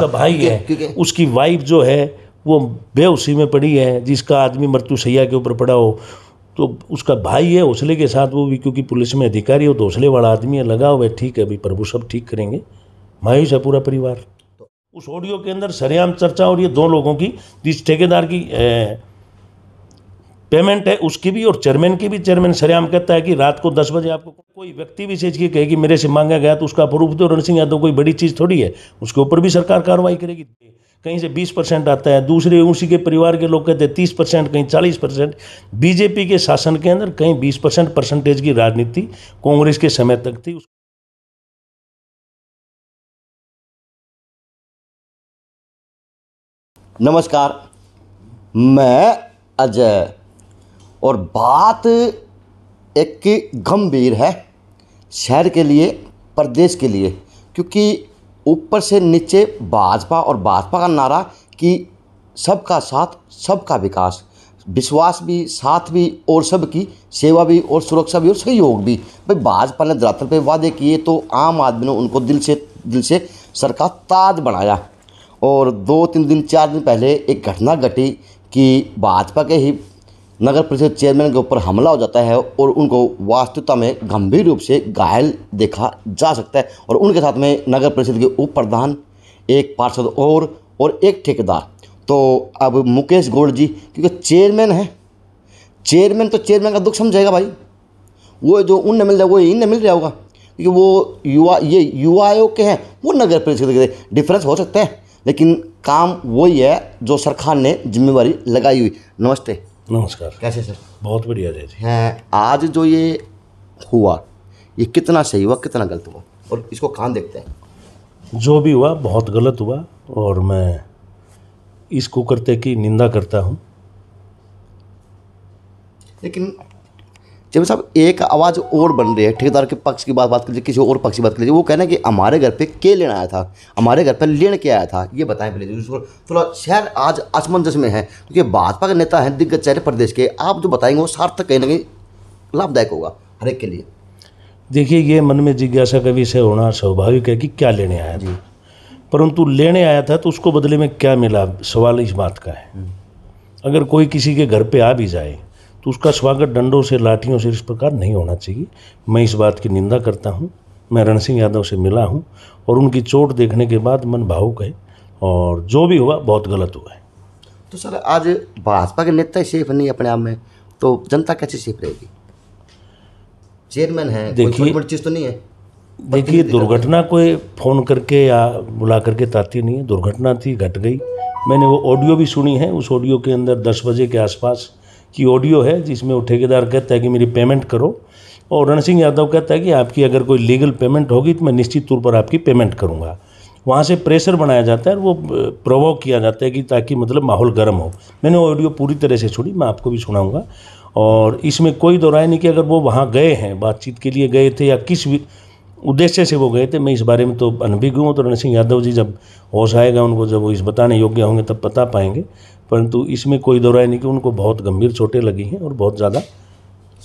का भाई है उसकी वाइफ जो है वो बेउसी में पड़ी है जिसका आदमी मृत्यु सैया के ऊपर पड़ा हो तो उसका भाई है हौसले के साथ वो भी क्योंकि पुलिस में अधिकारी हो तो हौसले वाला आदमी है लगा हुआ है ठीक है भाई प्रभु सब ठीक करेंगे मायूस है पूरा परिवार उस ऑडियो के अंदर सरेआम चर्चा और ये दो लोगों की जिस ठेकेदार की पेमेंट है उसकी भी और चेयरमैन की भी चेयरमैन सरेआम कहता है कि रात को दस बजे आपको कोई व्यक्ति विशेष की कहेगी मेरे से मांगा गया तो उसका प्रूफ दो रण सिंह यादव कोई बड़ी चीज़ थोड़ी है उसके ऊपर भी सरकार कार्रवाई करेगी कहीं से 20 परसेंट आता है दूसरे उसी के परिवार के लोग कहते हैं तीस परसेंट कहीं चालीस परसेंट बीजेपी के शासन के अंदर कहीं बीस परसेंट परसेंटेज की राजनीति कांग्रेस के समय तक थी नमस्कार मैं अजय और बात एक गंभीर है शहर के लिए प्रदेश के लिए क्योंकि ऊपर से नीचे भाजपा और भाजपा का नारा कि सबका साथ सबका विकास विश्वास भी साथ भी और सबकी सेवा भी और सुरक्षा भी और सहयोग भी भाई भाजपा ने धरातल पे वादे किए तो आम आदमी ने उनको दिल से दिल से सर का ताज बनाया और दो तीन दिन चार दिन पहले एक घटना घटी कि भाजपा के ही नगर परिषद चेयरमैन के ऊपर हमला हो जाता है और उनको वास्तविकता में गंभीर रूप से घायल देखा जा सकता है और उनके साथ में नगर परिषद के उप प्रधान एक पार्षद और और एक ठेकेदार तो अब मुकेश गोल्ड जी क्योंकि चेयरमैन है चेयरमैन तो चेयरमैन का दुख समझेगा भाई वो जो उनने मिल जाएगा वो इनने मिल रहा होगा क्योंकि वो युवा ये युवा आयोग के हैं वो नगर परिषद के डिफरेंस हो सकता है लेकिन काम वही है जो सरकार ने जिम्मेवारी लगाई हुई नमस्ते नमस्कार कैसे सर बहुत बढ़िया जय जी हैं आज जो ये हुआ ये कितना सही हुआ कितना गलत हुआ और इसको कान देखते हैं जो भी हुआ बहुत गलत हुआ और मैं इस कुकृत्य की निंदा करता हूँ लेकिन जब साहब एक आवाज़ और बन रही है ठेकेदार के पक्ष की बात बात कर लीजिए किसी और पक्ष की बात कर लीजिए वो कहना कि हमारे घर पे के लेना आया था हमारे घर पे लेन के आया था ये बताएं पहले जिसको थोड़ा शहर आज असमंजस में है क्योंकि भाजपा के नेता हैं दिग्गज चेहरे प्रदेश के आप जो बताएंगे वो सार्थक कहीं ना कहीं लाभदायक होगा हर एक के लिए देखिए ये मन में जिज्ञासा का विषय होना स्वाभाविक है कि क्या लेने आया जी परंतु लेने आया था तो उसको बदले में क्या मिला सवाल इस बात का है हम्म। अगर कोई किसी के घर पे आ भी जाए तो उसका स्वागत डंडों से लाठियों से इस प्रकार नहीं होना चाहिए मैं इस बात की निंदा करता हूँ मैं रण सिंह यादव से मिला हूँ और उनकी चोट देखने के बाद मन भावुक है और जो भी हुआ बहुत गलत हुआ है तो सर आज भाजपा के नेता ही सेफ नहीं अपने आप में तो जनता कैसे सेफ रहेगी चेयरमैन है देखिए चीज़ तो नहीं है देखिए दुर्घटना कोई फ़ोन करके या बुला करके ताती नहीं है दुर्घटना थी घट गई मैंने वो ऑडियो भी सुनी है उस ऑडियो के अंदर दस बजे के आसपास की ऑडियो है जिसमें वो ठेकेदार कहता है कि मेरी पेमेंट करो और रण सिंह यादव कहता है कि आपकी अगर कोई लीगल पेमेंट होगी तो मैं निश्चित तौर पर आपकी पेमेंट करूँगा वहाँ से प्रेशर बनाया जाता है और वो प्रोवोक किया जाता है कि ताकि मतलब माहौल गर्म हो मैंने वो ऑडियो पूरी तरह से छोड़ी मैं आपको भी सुनाऊँगा और इसमें कोई दोहराए नहीं कि अगर वो वहाँ गए हैं बातचीत के लिए गए थे या किस उद्देश्य से वो गए थे मैं इस बारे में तो अनभिज्ञ हूँ तो रण सिंह यादव जी जब होश आएगा उनको जब वो इस बताने योग्य होंगे तब बता पाएंगे परंतु इसमें कोई दोराय नहीं कि उनको बहुत गंभीर चोटें लगी हैं और बहुत ज़्यादा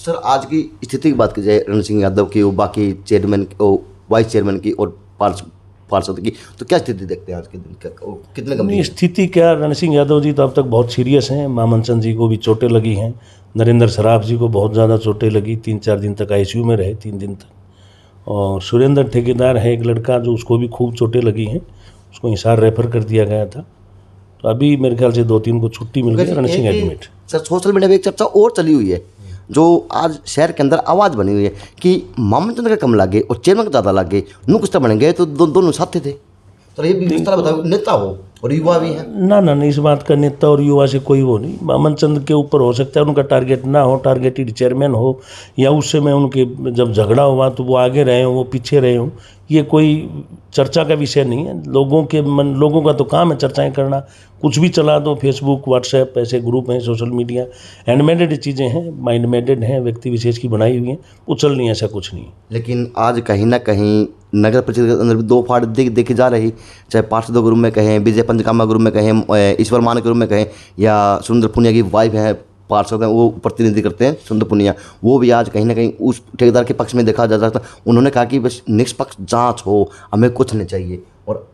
सर आज की स्थिति की बात की जाए रणजीत सिंह यादव की और बाकी चेयरमैन वाइस चेयरमैन की और पार्षद की तो क्या स्थिति देखते हैं आज के दिन का कितने गंभीर स्थिति क्या रण सिंह यादव जी तो अब तक बहुत सीरियस हैं मामन चंद जी को भी चोटें लगी हैं नरेंद्र सराफ जी को बहुत ज़्यादा चोटें लगी तीन चार दिन तक आई में रहे तीन दिन तक और सुरेंद्र ठेकेदार है एक लड़का जो उसको भी खूब चोटें लगी हैं उसको हिसार रेफर कर दिया गया था तो अभी मेरे ख्याल से दो तीन को छुट्टी मिल गई Singh admit sir social media पर एक चर्चा और चली हुई है जो आज शहर के अंदर आवाज़ बनी हुई है कि मामचंद का कम लग गए और चेयरमैन का ज़्यादा लागे नुकस्ता बन गए तो दोनों साथे थे तो ये भी नेता हो और युवा भी है ना ना नहीं इस बात का नेता और युवा से कोई वो नहीं मामन चंद के ऊपर हो सकता है उनका टारगेट ना हो टारगेटेड चेयरमैन हो या उस समय उनके जब झगड़ा हुआ तो वो आगे रहे हों वो पीछे रहे हों ये कोई चर्चा का विषय नहीं है लोगों के मन लोगों का तो काम है चर्चाएं करना कुछ भी चला दो फेसबुक व्हाट्सएप ऐसे ग्रुप हैं सोशल मीडिया हैंडमेडेड चीज़ें हैं माइंड मेडेड हैं व्यक्ति विशेष की बनाई हुई हैं उछल नहीं ऐसा कुछ नहीं लेकिन आज कहीं ना कहीं नगर परिषद के अंदर भी दो फाड़ देख देखी जा रही चाहे पार्षदों के रूप में कहें विजय पंचकामा ग्रुप में कहें ईश्वर मान के रूप में कहें या सुरेंद्र पुनिया की वाइफ है पार्षद हैं वो प्रतिनिधि करते हैं सुंदर पुनिया वो भी आज कहीं ना कहीं उस ठेकेदार के पक्ष में देखा जा सकता उन्होंने कहा कि बस निष्पक्ष जाँच हो हमें कुछ नहीं चाहिए और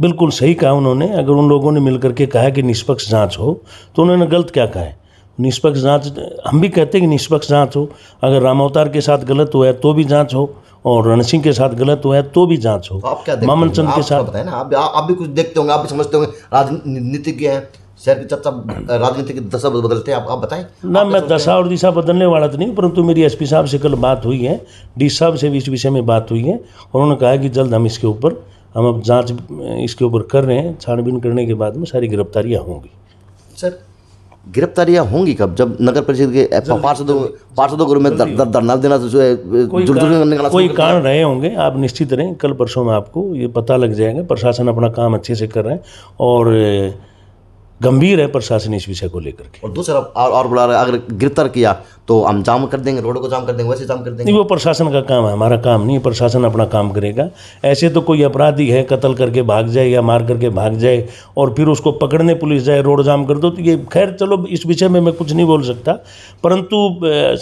बिल्कुल सही कहा उन्होंने अगर उन लोगों ने मिलकर के कहा कि निष्पक्ष जांच हो तो उन्होंने गलत क्या कहा है निष्पक्ष जांच हम भी कहते हैं कि निष्पक्ष जांच हो अगर राम अवतार के साथ गलत हुआ है तो भी जांच हो और रण सिंह के साथ गलत हुआ है तो भी जांच हो आप क्या मामन चंद के साथ बताए ना आप भी कुछ देखते होंगे आप भी समझते होंगे राजनीतिज्ञ हैं शहर की चर्चा राजनीति की दशा बदलते हैं आप आप बताएं ना आप मैं दशा और दिशा बदलने वाला तो नहीं परंतु मेरी एसपी साहब से कल बात हुई है डी साहब से भी इस विषय में बात हुई है उन्होंने कहा कि जल्द हम इसके ऊपर हम अब जांच इसके ऊपर कर रहे हैं छानबीन करने के बाद में सारी गिरफ्तारियाँ होंगी सर गिरफ्तारियां होंगी कब जब नगर परिषद के पार्षदों पार्षदों को में धरना देना जो है कोई कारण रहे होंगे आप निश्चित रहें कल परसों में आपको ये पता लग जाएगा प्रशासन अपना काम अच्छे से कर रहे हैं और गंभीर है प्रशासन इस विषय को लेकर के और दूसरा और, और बुला रहे अगर गिरफ्तार किया तो हम जाम कर देंगे रोड को जाम कर देंगे वैसे जाम कर देंगे नहीं वो प्रशासन का काम है हमारा काम नहीं प्रशासन अपना काम करेगा ऐसे तो कोई अपराधी है कत्ल करके भाग जाए या मार करके भाग जाए और फिर उसको पकड़ने पुलिस जाए रोड जाम कर दो तो ये खैर चलो इस विषय में मैं कुछ नहीं बोल सकता परंतु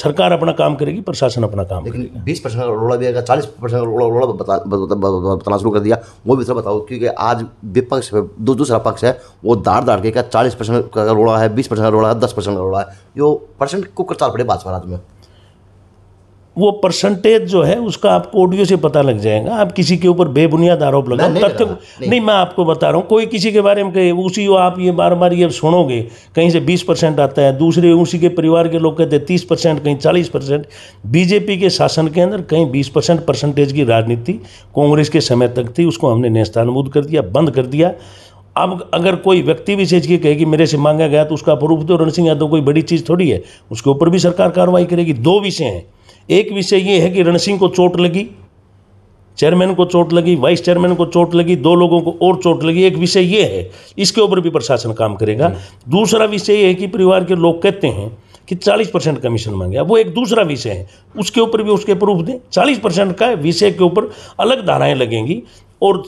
सरकार अपना काम करेगी प्रशासन अपना काम लेकिन बीस परसेंट का रोड़ा भी चालीस परसेंट रोड़ा बताना शुरू कर दिया वो भी सर बताओ क्योंकि आज विपक्ष दूसरा पक्ष है वो दाड़ दाड़ के या चालीस परसेंट का रोड़ा है बीस परसेंट का रोड़ा है दस परसेंट का रोड़ा है जो परसेंट को करता पड़े बात महाराज में वो परसेंटेज जो है उसका आपको ऑडियो से पता लग जाएगा आप किसी के ऊपर बेबुनियाद आरोप लगा नहीं, तथ्य नहीं।, नहीं मैं आपको बता रहा हूँ कोई किसी के बारे में कहे उसी को आप ये बार बार ये सुनोगे कहीं से बीस परसेंट आता है दूसरे उसी के परिवार के लोग कहते हैं तीस परसेंट कहीं चालीस परसेंट बीजेपी के शासन के अंदर कहीं बीस परसेंट परसेंटेज की राजनीति कांग्रेस के समय तक थी उसको हमने नेस्तानबूद कर दिया बंद कर दिया अब अगर कोई व्यक्ति विशेष की कहे कि मेरे से मांगा गया तो उसका प्रूफ तो रण सिंह यादव कोई बड़ी चीज़ थोड़ी है उसके ऊपर भी सरकार कार्रवाई करेगी दो विषय हैं एक विषय ये है कि रण सिंह को चोट लगी चेयरमैन को चोट लगी वाइस चेयरमैन को चोट लगी दो लोगों को और चोट लगी एक विषय ये है इसके ऊपर भी प्रशासन काम करेगा दूसरा विषय ये है कि परिवार के लोग कहते हैं कि 40 परसेंट कमीशन मांगे वो एक दूसरा विषय है उसके ऊपर भी उसके प्रूफ दें 40 परसेंट का विषय के ऊपर अलग धाराएं लगेंगी और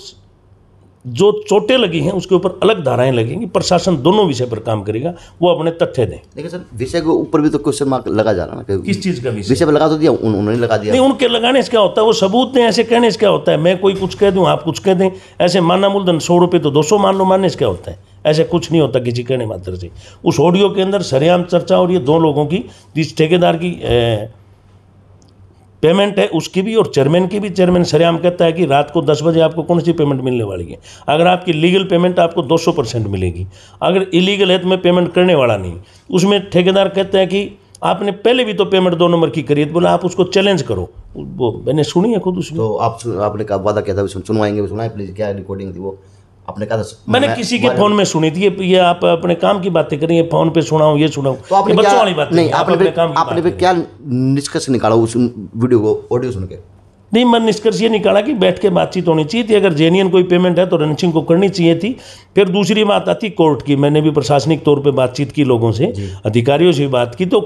जो चोटें लगी हैं उसके ऊपर अलग धाराएं लगेंगी प्रशासन दोनों विषय पर काम करेगा वो अपने तथ्य दें देखिए सर विषय के ऊपर भी तो क्वेश्चन मार्क लगा जा रहा है किस चीज़ का विषय विषय पर लगा तो दिया उन, उन्होंने लगा दिया नहीं उनके लगाने से क्या होता है वो सबूत दें ऐसे कहने से क्या होता है मैं कोई कुछ कह दूँ आप कुछ कह दें ऐसे माना मूलधन सौ रुपये तो दो सौ मान लो मानने से क्या होता है ऐसे कुछ नहीं होता किसी कहने मात्र से उस ऑडियो के अंदर सरेआम चर्चा और ये दो लोगों की जिस ठेकेदार की पेमेंट है उसकी भी और चेयरमैन की भी चेयरमैन सरेआम कहता है कि रात को दस बजे आपको कौन सी पेमेंट मिलने वाली है अगर आपकी लीगल पेमेंट आपको दो सौ परसेंट मिलेगी अगर इलीगल है तो मैं पेमेंट करने वाला नहीं उसमें ठेकेदार कहता है कि आपने पहले भी तो पेमेंट दो नंबर की करी है तो बोला आप उसको चैलेंज करो वो मैंने सुनी है खुद उसमें तो आप आपने कहा वादा किया था सुनवाएंगे सुनाए प्लीज़ क्या रिकॉर्डिंग थी वो आपने कहा था मैंने मैं, किसी के फोन में सुनी थी ये आप अपने काम की बातें करें फोन पे सुनाऊं ये सुनाऊं तो आपने बच्चों वाली बात नहीं आपने अपने काम आपने भी क्या निष्कर्ष निकाला उस वीडियो को ऑडियो सुन के नहीं मैं निष्कर्ष ये निकाला कि बैठ के बातचीत होनी चाहिए थी अगर जेन्यन कोई पेमेंट है तो रण को करनी चाहिए थी फिर दूसरी बात आती कोर्ट की मैंने भी प्रशासनिक तौर पे बातचीत की लोगों से अधिकारियों से बात की तो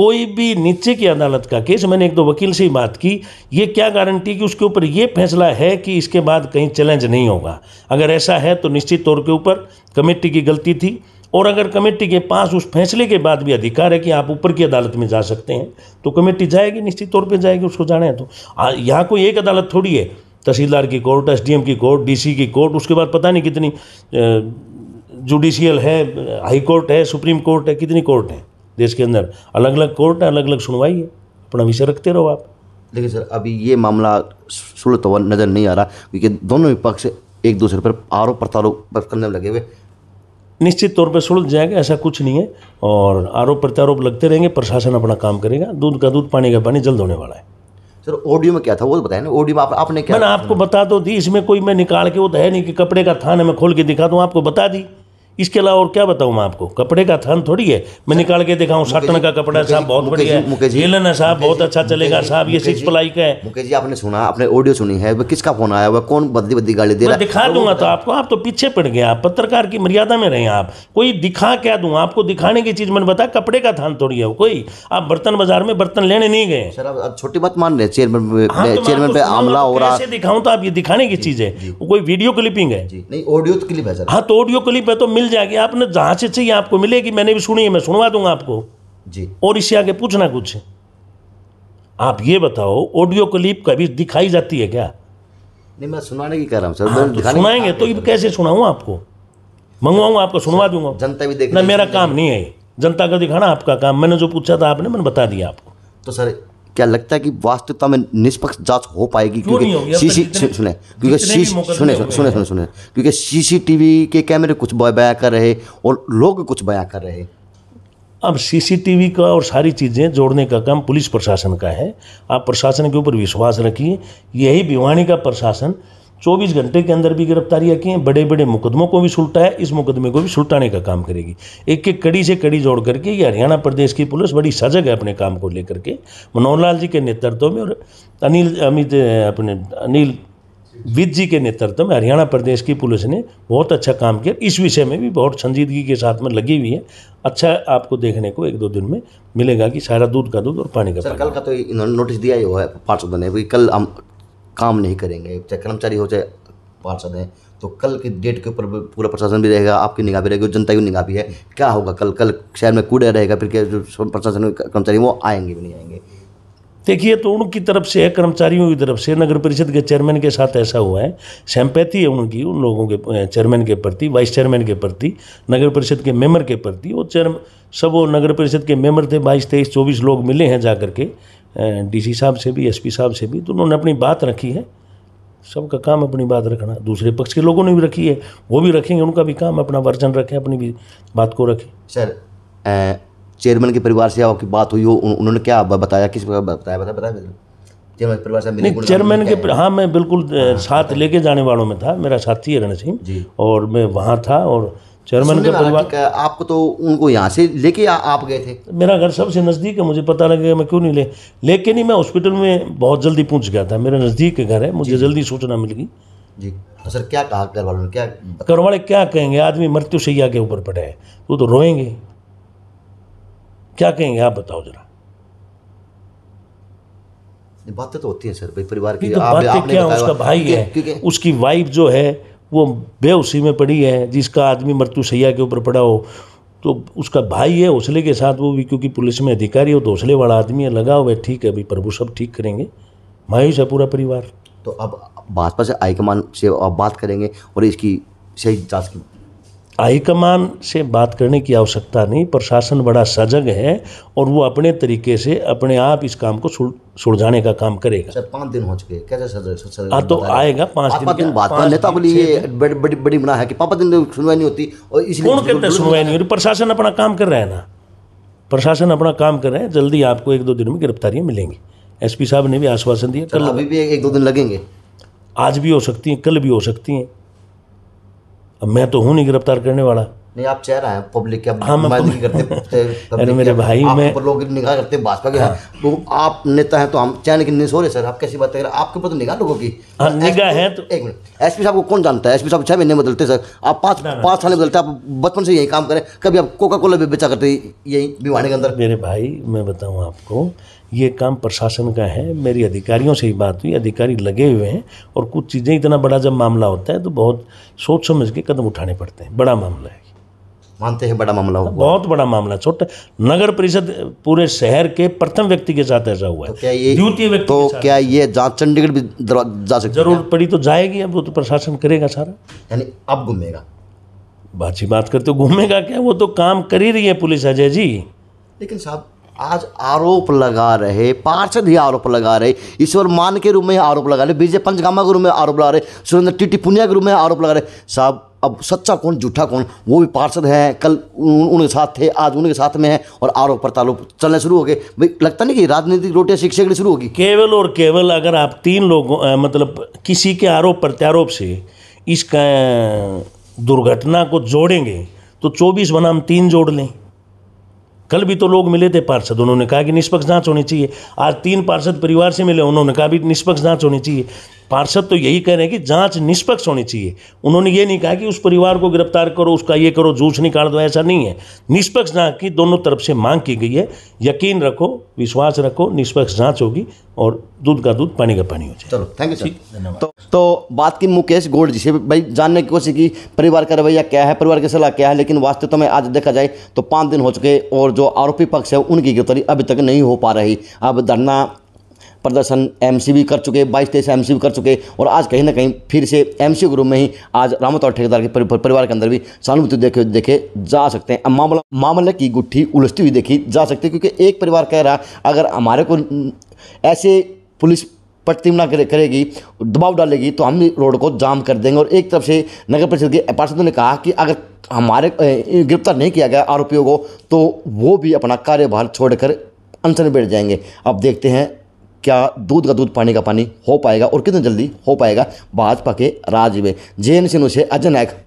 कोई भी नीचे की अदालत का केस मैंने एक दो वकील से ही बात की ये क्या गारंटी कि उसके ऊपर ये फैसला है कि इसके बाद कहीं चैलेंज नहीं होगा अगर ऐसा है तो निश्चित तौर के ऊपर कमेटी की गलती थी और अगर कमेटी के पास उस फैसले के बाद भी अधिकार है कि आप ऊपर की अदालत में जा सकते हैं तो कमेटी जाएगी निश्चित तौर पर जाएगी उसको जाने तो यहाँ कोई एक अदालत थोड़ी है तहसीलदार की कोर्ट एस की कोर्ट डी की कोर्ट उसके बाद पता नहीं कितनी जुडिशियल है हाई कोर्ट है सुप्रीम कोर्ट है कितनी कोर्ट है देश के अंदर अलग अलग कोर्ट है अलग अलग सुनवाई है अपना विषय रखते रहो आप देखिए सर अभी ये मामला सुलत हुआ नज़र नहीं आ रहा क्योंकि दोनों विपक्ष एक दूसरे पर आरोप प्रत्यारोप करने में लगे हुए निश्चित तौर पर सुलझ जाएगा ऐसा कुछ नहीं है और आरोप प्रत्यारोप लगते रहेंगे प्रशासन अपना काम करेगा दूध का दूध पानी का पानी जल्द होने वाला है सर ऑडियो में क्या था वो तो बताया ना ऑडियो में आप, आपने क्या मैंने आपको बता दो तो दी इसमें कोई मैं निकाल के वो तो है नहीं कि कपड़े का थान है मैं खोल के दिखा दूँ आपको बता दी इसके अलावा और क्या बताऊं मैं आपको कपड़े का थान थोड़ी है मैं निकाल के दिखाऊं साटन का कपड़ा साहब बहुत बढ़िया है है साहब बहुत अच्छा चलेगा साहब ये सिक्स प्लाई का है मुकेश जी आपने सुना आपने ऑडियो सुनी है किसका फोन आया हुआ कौन बदली बदली गाड़ी दे रहा है दिखा दूंगा तो आपको आप तो पीछे पड़ गए आप पत्रकार की मर्यादा में रहे आप कोई दिखा क्या दूँ आपको दिखाने की चीज़ मैंने बताया कपड़े का थान थोड़ी है कोई आप बर्तन बाजार में बर्तन लेने नहीं गए छोटी बात मान रहे चेयरमैन हाँ, तो चेयरमैन पे आमला हो रहा है दिखाऊँ तो आप ये दिखाने की चीज़ है कोई वीडियो क्लिपिंग है नहीं ऑडियो क्लिप है हाँ तो ऑडियो क्लिप है तो मिल जाएगी आपने जहाँ से चाहिए आपको मिलेगी मैंने भी सुनी है मैं सुनवा दूंगा आपको जी और इससे आगे पूछना कुछ आप ये बताओ ऑडियो क्लिप कभी दिखाई जाती है क्या नहीं मैं सुनाने की कह रहा हूँ सर हाँ, तो सुनाएंगे तो कैसे सुनाऊँ आपको मंगवाऊँ आपको सुनवा दूंगा जनता भी देख ना मेरा काम नहीं है जनता का दिखाना आपका काम मैंने जो पूछा था आपने मैंने बता दिया आपको तो सर क्या लगता है कि वास्तविकता में निष्पक्ष जांच हो पाएगी क्योंकि सीसी सुने क्योंकि सीसी सुने सुने सुने सुने क्योंकि सीसीटीवी के कैमरे कुछ बयां कर रहे और लोग कुछ बयां कर रहे अब सीसीटीवी का और सारी चीज़ें जोड़ने का काम पुलिस प्रशासन का है आप प्रशासन के ऊपर विश्वास रखिए यही भिवानी का प्रशासन 24 घंटे के अंदर भी गिरफ्तारियां की हैं बड़े बड़े मुकदमों को भी सुलटा है इस मुकदमे को भी सुलटाने का काम करेगी एक एक कड़ी से कड़ी जोड़ करके ये हरियाणा प्रदेश की पुलिस बड़ी सजग है अपने काम को लेकर के मनोहर लाल जी के नेतृत्व में और अनिल अमित अपने अनिल विद जी के नेतृत्व में हरियाणा प्रदेश की पुलिस ने बहुत अच्छा काम किया इस विषय में भी बहुत संजीदगी के साथ में लगी हुई है अच्छा आपको देखने को एक दो दिन में मिलेगा कि सारा दूध का दूध और पानी का पानी कल का तो इन्होंने नोटिस दिया ही हुआ है पाँच बने कल हम काम नहीं करेंगे चाहे कर्मचारी हो चाहे पार्षद हैं तो कल की डेट के ऊपर पूरा प्रशासन भी रहेगा आपकी निगाह भी रहेगी जनता की निगाह भी है क्या होगा कल कल शहर में कूड़ा रहेगा फिर क्या जो प्रशासन कर्मचारी वो आएंगे भी नहीं आएंगे देखिए तो उनकी तरफ से है कर्मचारियों की तरफ से नगर परिषद के चेयरमैन के साथ ऐसा हुआ है सैम्पैथी है उनकी उन लोगों के चेयरमैन के प्रति वाइस चेयरमैन के प्रति नगर परिषद के मेंबर के प्रति वो चेयर सब वो नगर परिषद के मेंबर थे बाईस तेईस चौबीस लोग मिले हैं जा के डीसी साहब से भी एसपी साहब से भी तो उन्होंने अपनी बात रखी है सबका काम अपनी बात रखना दूसरे पक्ष के लोगों ने भी रखी है वो भी रखेंगे उनका भी काम अपना वर्जन रखें अपनी भी बात को रखें सर चेयरमैन के परिवार से आपकी बात हुई हो उन्होंने क्या बताया किस बताया बताया बताया चेयरमैन नहीं चेयरमैन के हाँ मैं बिल्कुल हाँ, साथ लेके जाने वालों में था मेरा साथी है रण सिंह और मैं वहाँ था और जर्मन के परिवार आपको तो उनको यहाँ से लेके आप गए थे मेरा घर सबसे नज़दीक है मुझे पता लगेगा मैं क्यों नहीं ले लेकिन ही मैं हॉस्पिटल में बहुत जल्दी पहुँच गया था मेरा नज़दीक घर है मुझे जल्दी सूचना मिल गई जी तो सर क्या कहा घर वालों ने क्या घर वाले क्या कहेंगे आदमी मृत्यु सैया के ऊपर पड़े हैं वो तो रोएंगे क्या कहेंगे आप बताओ जरा बातें तो होती है सर भाई परिवार की तो बातें क्या उसका भाई है उसकी वाइफ जो है वो बेहोशी में पड़ी है जिसका आदमी मृत्यु सैया के ऊपर पड़ा हो तो उसका भाई है हौसले के साथ वो भी क्योंकि पुलिस में अधिकारी हो तो हौसले वाला आदमी है लगा हुआ है ठीक है अभी प्रभु सब ठीक करेंगे मायूस है पूरा परिवार तो अब भाजपा से हाईकमान से अब बात करेंगे और इसकी सही जांच की हाईकमान से बात करने की आवश्यकता नहीं प्रशासन बड़ा सजग है और वो अपने तरीके से अपने आप इस काम को सुलझाने का काम करेगा अच्छा, पाँच दिन हो चुके कैसे सजग हाँ तो आएगा पाँच दिन, दिन बाद नेता बोली ये बड़ी बड़ी मना है कि पाँच दिन तो सुनवाई नहीं होती और इसलिए कौन सुनवाई नहीं होती प्रशासन अपना काम कर रहा है ना प्रशासन अपना काम कर रहा है जल्दी आपको एक दो दिन में गिरफ्तारियाँ मिलेंगी एसपी साहब ने भी आश्वासन दिया कल अभी भी एक दो दिन लगेंगे आज भी हो सकती हैं कल भी हो सकती हैं अब मैं तो हूँ नहीं गिरफ्तार करने वाला नहीं आप चेहरा है पब्लिक के हाँ, मैं करते अरे मेरे भाई मैं लोग निगाह करते भाजपा के हाँ, तो आप नेता हैं तो हम चैन के सर आप कैसी बात कर रहे आपके ऊपर तो निगाह लोगों की हाँ, निगाह है तो एक मिनट एस पी साहब को कौन जानता है एस पी साहब छह महीने बदलते सर आप पाँच पाँच साल में बदलते आप बचपन से यही काम करें कभी आप कोका कोला भी बेचा करते यही भिवानी के अंदर मेरे भाई मैं बताऊँ आपको ये काम प्रशासन का है मेरी अधिकारियों से ही बात हुई अधिकारी लगे हुए हैं और कुछ चीज़ें इतना बड़ा जब मामला होता है तो बहुत सोच समझ के कदम उठाने पड़ते हैं बड़ा मामला है मानते हैं बड़ा मामला हुआ बहुत बड़ा मामला छोटा नगर परिषद पूरे शहर के प्रथम व्यक्ति के साथ ऐसा हुआ है तो क्या ये द्वितीय व्यक्ति तो क्या ये जांच चंडीगढ़ भी जा सकती जरूर पड़ी तो जाएगी अब वो तो प्रशासन करेगा सारा यानी अब घूमेगा बात बात करते घूमेगा क्या वो तो काम कर ही रही है पुलिस अजय जी लेकिन साहब आज आरोप लगा रहे पार्षद ही आरोप लगा रहे ईश्वर मान के रूप में आरोप लगा रहे बीजे पंचगामा के रूप में आरोप लगा रहे सुरेंद्र टीटी पुनिया के रूप में आरोप लगा रहे साहब अब सच्चा कौन झूठा कौन वो भी पार्षद हैं कल उनके साथ थे आज उनके साथ में हैं और आरोप प्रतारोप चलने शुरू हो गए भाई लगता नहीं कि राजनीतिक रोटियाँ शिक्षक ने शुरू होगी केवल और केवल अगर आप तीन लोगों मतलब किसी के आरोप प्रत्यारोप से इस दुर्घटना को जोड़ेंगे तो चौबीस बनाम तीन जोड़ लें कल भी तो लोग मिले थे पार्षद उन्होंने कहा कि निष्पक्ष जांच होनी चाहिए आज तीन पार्षद परिवार से मिले उन्होंने कहा भी निष्पक्ष जांच होनी चाहिए पार्षद तो यही कह रहे हैं कि जांच निष्पक्ष होनी चाहिए उन्होंने ये नहीं कहा कि उस परिवार को गिरफ्तार करो उसका ये करो जूस निकाल दो ऐसा नहीं है निष्पक्ष जांच की दोनों तरफ से मांग की गई है यकीन रखो विश्वास रखो निष्पक्ष जांच होगी और दूध का दूध पानी का पानी हो जाए चलो थैंक यू धन्यवाद तो, तो बात की मुकेश गोल्ड जी से भाई जानने की कोशिश की परिवार का रवैया क्या है परिवार की सलाह क्या है लेकिन वास्तव में आज देखा जाए तो पाँच दिन हो चुके और जो आरोपी पक्ष है उनकी गिरफ्तारी अभी तक नहीं हो पा रही अब धरना प्रदर्शन एम कर चुके बाईस तेईस एम कर चुके और आज कहीं ना कहीं फिर से एम सी ग्रुप में ही आज और ठेकेदार के परिवार के अंदर भी सहानुभूति देखे देखे जा सकते हैं मामला मामले की गुट्ठी उलझती हुई देखी जा सकती है क्योंकि एक परिवार कह रहा अगर हमारे को ऐसे पुलिस प्रतिमना करे, करेगी दबाव डालेगी तो हम रोड को जाम कर देंगे और एक तरफ से नगर परिषद के पार्षदों ने कहा कि अगर हमारे गिरफ्तार नहीं किया गया आरोपियों को तो वो भी अपना कार्यभार छोड़कर अनशन बैठ जाएंगे अब देखते हैं क्या दूध का दूध पानी का पानी हो पाएगा और कितना जल्दी हो पाएगा भाजपा के राज में जे एन सिन्हू से अजय नायक